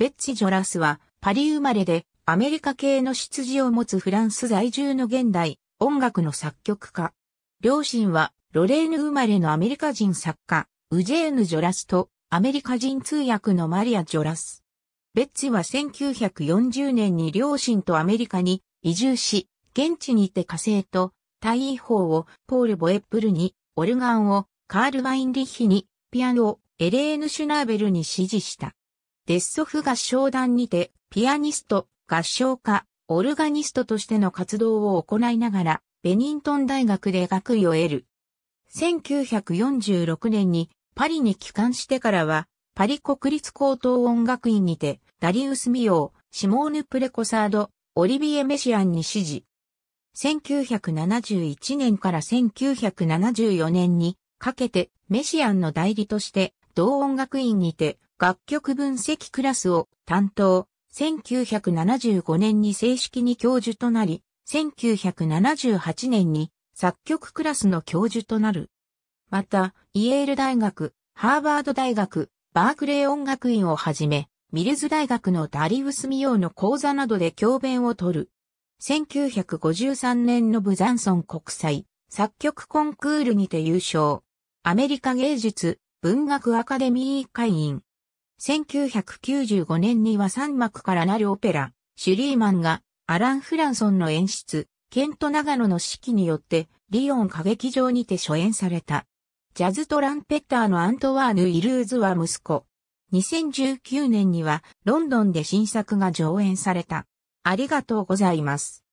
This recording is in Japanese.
ベッチ・ジョラスは、パリ生まれで、アメリカ系の出自を持つフランス在住の現代、音楽の作曲家。両親は、ロレーヌ生まれのアメリカ人作家、ウジェーヌ・ジョラスと、アメリカ人通訳のマリア・ジョラス。ベッチは1940年に両親とアメリカに移住し、現地にて火星と、大位法をポール・ボエップルに、オルガンをカール・ワインリッヒに、ピアノをエレーヌ・シュナーベルに指示した。列ソフ合唱団にて、ピアニスト、合唱家、オルガニストとしての活動を行いながら、ベニントン大学で学位を得る。1946年にパリに帰還してからは、パリ国立高等音楽院にて、ダリウス・ミオー、シモーヌ・プレコサード、オリビエ・メシアンに指示。1971年から1974年にかけてメシアンの代理として同音楽院にて楽曲分析クラスを担当、1975年に正式に教授となり、1978年に作曲クラスの教授となる。また、イェール大学、ハーバード大学、バークレー音楽院をはじめ、ミルズ大学のダリウス・ミヨーの講座などで教鞭を取る。1953年のブザンソン国際作曲コンクールにて優勝。アメリカ芸術文学アカデミー会員1995年には3幕からなるオペラ、シュリーマンがアラン・フランソンの演出、ケント・長野の指揮によってリヨン歌劇場にて初演された。ジャズトランペッターのアントワーヌ・イルーズは息子。2019年にはロンドンで新作が上演された。ありがとうございます。